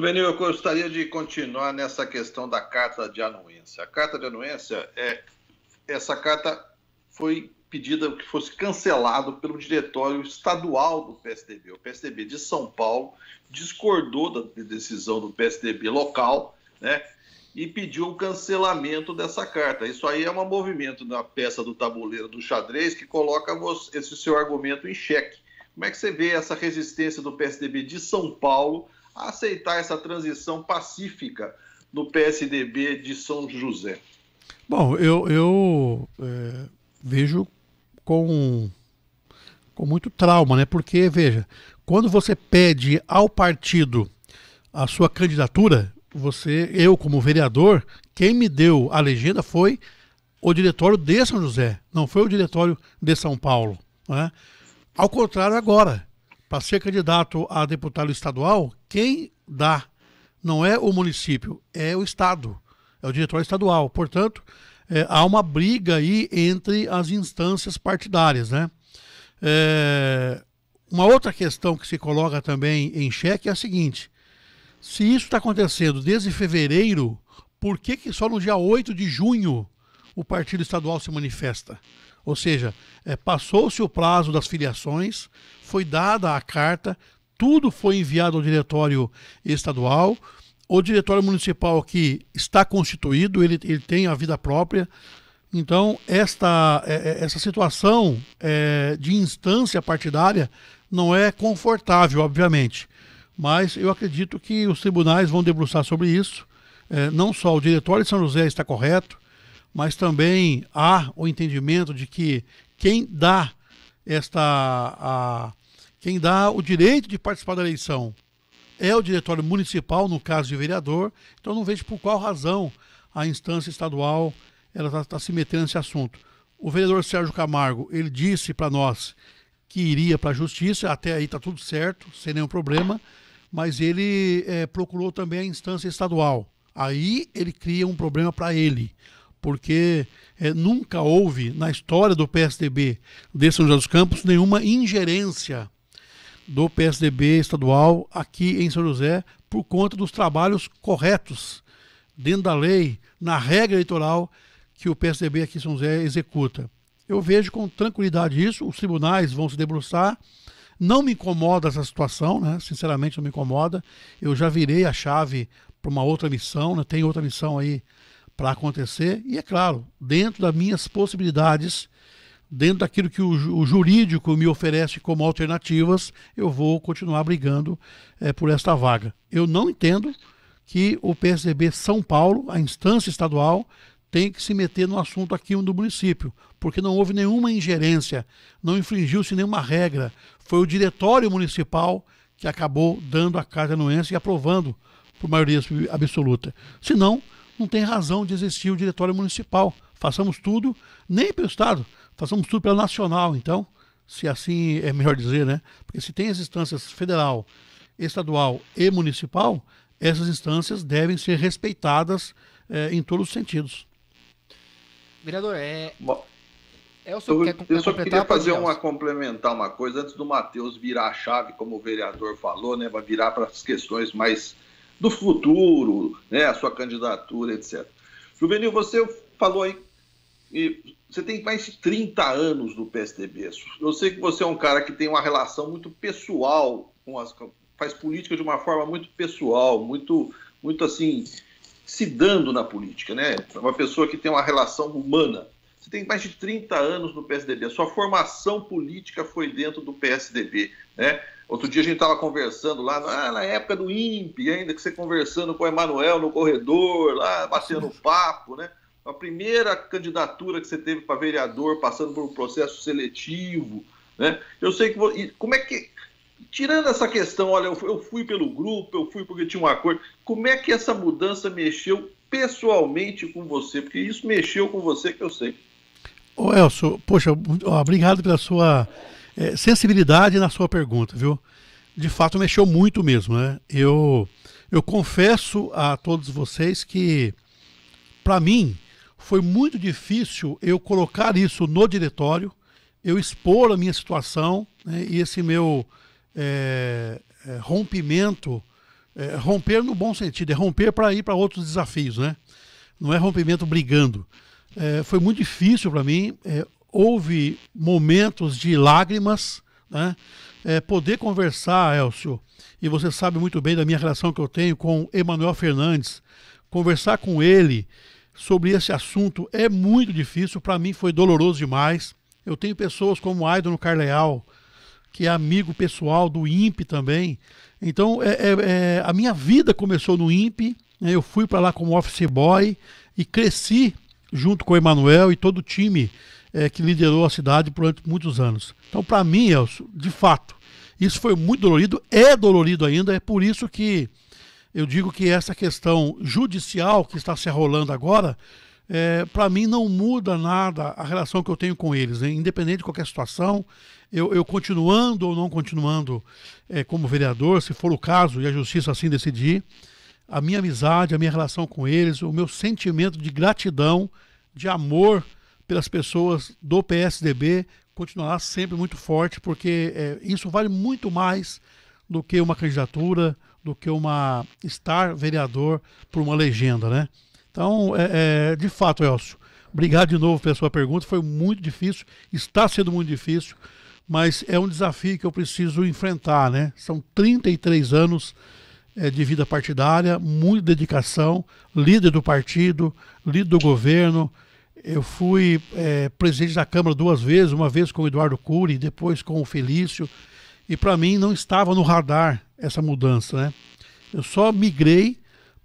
Juvenil, eu gostaria de continuar nessa questão da carta de anuência. A carta de anuência é essa carta foi pedida que fosse cancelado pelo diretório estadual do PSDB. O PSDB de São Paulo discordou da decisão do PSDB local, né? E pediu o cancelamento dessa carta. Isso aí é um movimento na peça do tabuleiro do xadrez que coloca esse seu argumento em xeque. Como é que você vê essa resistência do PSDB de São Paulo a aceitar essa transição pacífica no PSDB de São José? Bom, eu, eu é, vejo com, com muito trauma, né? Porque, veja, quando você pede ao partido a sua candidatura, você, eu como vereador, quem me deu a legenda foi o diretório de São José, não foi o diretório de São Paulo. Né? Ao contrário agora, para ser candidato a deputado estadual, quem dá não é o município, é o Estado, é o diretório estadual. Portanto, é, há uma briga aí entre as instâncias partidárias, né? É, uma outra questão que se coloca também em xeque é a seguinte: se isso está acontecendo desde fevereiro, por que, que só no dia 8 de junho o partido estadual se manifesta? Ou seja, é, passou-se o prazo das filiações, foi dada a carta, tudo foi enviado ao diretório estadual. O diretório municipal que está constituído, ele, ele tem a vida própria. Então, esta, é, é, essa situação é, de instância partidária não é confortável, obviamente. Mas eu acredito que os tribunais vão debruçar sobre isso. É, não só o diretório de São José está correto, mas também há o entendimento de que quem dá esta a, quem dá o direito de participar da eleição é o diretório municipal, no caso de vereador, então não vejo por qual razão a instância estadual ela está tá se metendo nesse assunto. O vereador Sérgio Camargo, ele disse para nós que iria para a justiça, até aí está tudo certo, sem nenhum problema, mas ele é, procurou também a instância estadual. Aí ele cria um problema para ele porque é, nunca houve na história do PSDB de São José dos Campos nenhuma ingerência do PSDB estadual aqui em São José por conta dos trabalhos corretos dentro da lei, na regra eleitoral que o PSDB aqui em São José executa. Eu vejo com tranquilidade isso, os tribunais vão se debruçar. Não me incomoda essa situação, né? sinceramente não me incomoda. Eu já virei a chave para uma outra missão, né? tem outra missão aí para acontecer, e é claro, dentro das minhas possibilidades, dentro daquilo que o, jurídico me oferece como alternativas, eu vou continuar brigando é, por esta vaga. Eu não entendo que o PSDB São Paulo, a instância estadual, tem que se meter no assunto aqui do município, porque não houve nenhuma ingerência, não infringiu-se nenhuma regra. Foi o diretório municipal que acabou dando a carta anuência e aprovando por maioria absoluta. Senão, não tem razão de existir o diretório municipal. Façamos tudo, nem pelo Estado, façamos tudo pela nacional, então, se assim é melhor dizer, né? Porque se tem as instâncias federal, estadual e municipal, essas instâncias devem ser respeitadas eh, em todos os sentidos. Vereador, é. Bom, é eu, eu só queria fazer uma complementar uma coisa antes do Matheus virar a chave, como o vereador falou, né? Vai virar para as questões mais do futuro, né, a sua candidatura, etc. Juvenil, você falou aí, você tem mais de 30 anos no PSDB. Eu sei que você é um cara que tem uma relação muito pessoal com as faz política de uma forma muito pessoal, muito muito assim se dando na política, né? É uma pessoa que tem uma relação humana. Você tem mais de 30 anos no PSDB. A sua formação política foi dentro do PSDB, né? Outro dia a gente estava conversando lá na, ah, na, época do INPE, ainda que você conversando com o Emanuel no corredor, lá batendo papo, né? A primeira candidatura que você teve para vereador, passando por um processo seletivo, né? Eu sei que. você. como é que. Tirando essa questão, olha, eu fui pelo grupo, eu fui porque tinha um acordo. Como é que essa mudança mexeu pessoalmente com você? Porque isso mexeu com você que eu sei. Ô Elcio, poxa, obrigado pela sua é, sensibilidade na sua pergunta, viu? De fato, mexeu muito mesmo, né? Eu, eu confesso a todos vocês que, para mim, foi muito difícil eu colocar isso no diretório, eu expor a minha situação né, e esse meu é, é rompimento, é, romper no bom sentido, é romper para ir para outros desafios, né? Não é rompimento brigando. É, foi muito difícil para mim é, houve momentos de lágrimas, né? É, poder conversar, Elcio, e você sabe muito bem da minha relação que eu tenho com Emanuel Fernandes, conversar com ele sobre esse assunto é muito difícil, para mim foi doloroso demais. Eu tenho pessoas como Aidono Carleal, que é amigo pessoal do INPE também. Então, é, é, é, a minha vida começou no INPE, né? eu fui para lá como office boy e cresci junto com o Emanuel e todo o time é, que liderou a cidade durante muitos anos. Então, para mim, Elcio, de fato, isso foi muito dolorido, é dolorido ainda, é por isso que eu digo que essa questão judicial que está se arrolando agora, é, eh, para mim não muda nada a relação que eu tenho com eles, né? independente de qualquer situação, eu, eu continuando ou não continuando é, como vereador, se for o caso e a justiça assim decidir, a minha amizade, a minha relação com eles, o meu sentimento de gratidão, de amor pelas pessoas do PSDB continuará sempre muito forte, porque é, isso vale muito mais do que uma candidatura, do que uma estar vereador por uma legenda, né? Então, é, é, de fato, Elcio, obrigado de novo pela sua pergunta. Foi muito difícil, está sendo muito difícil, mas é um desafio que eu preciso enfrentar, né? São 33 anos é, de vida partidária, muita dedicação, líder do partido, líder do governo. Eu fui é, presidente da Câmara duas vezes, uma vez com o Eduardo Cury, depois com o Felício. E para mim não estava no radar essa mudança, né? Eu só migrei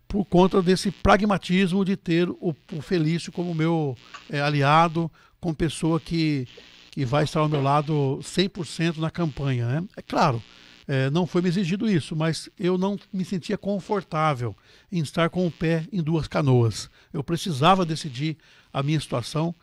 por conta desse pragmatismo de ter o, o Felício como meu é, aliado, com pessoa que, que vai estar ao meu lado 100% na campanha, né? É claro, é, não foi me exigido isso, mas eu não me sentia confortável em estar com o pé em duas canoas. Eu precisava decidir a minha situação.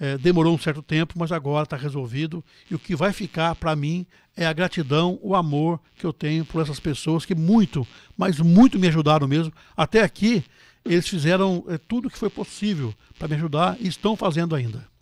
É, demorou um certo tempo, mas agora está resolvido. E o que vai ficar para mim é a gratidão, o amor que eu tenho por essas pessoas que muito, mas muito me ajudaram mesmo. Até aqui, eles fizeram é, tudo o que foi possível para me ajudar e estão fazendo ainda.